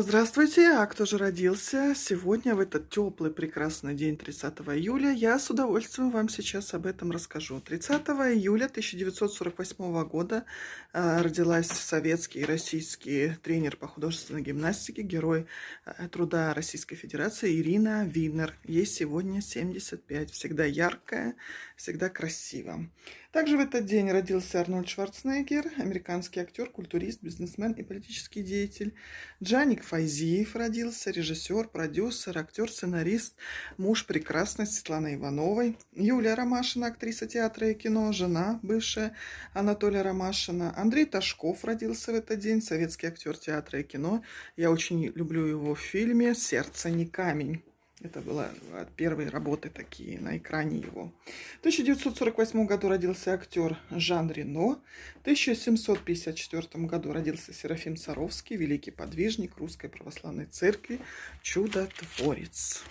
Здравствуйте, а кто же родился? Сегодня, в этот теплый, прекрасный день, 30 июля, я с удовольствием вам сейчас об этом расскажу. 30 июля 1948 года э, родилась советский и российский тренер по художественной гимнастике, герой э, труда Российской Федерации Ирина Винер. Ей сегодня 75. Всегда яркая, всегда красиво. Также в этот день родился Арнольд Шварценеггер, американский актер, культурист, бизнесмен и политический деятель. Джаник Файзиев родился, режиссер, продюсер, актер, сценарист, муж прекрасной Светланы Ивановой, Юлия Ромашина, актриса театра и кино, жена бывшая Анатолия Ромашина, Андрей Ташков родился в этот день, советский актер театра и кино. Я очень люблю его в фильме «Сердце не камень». Это было а, первые работы такие на экране его. В 1948 году родился актер Жан Рено. В 1754 году родился Серафим Саровский, великий подвижник Русской Православной Церкви, чудотворец.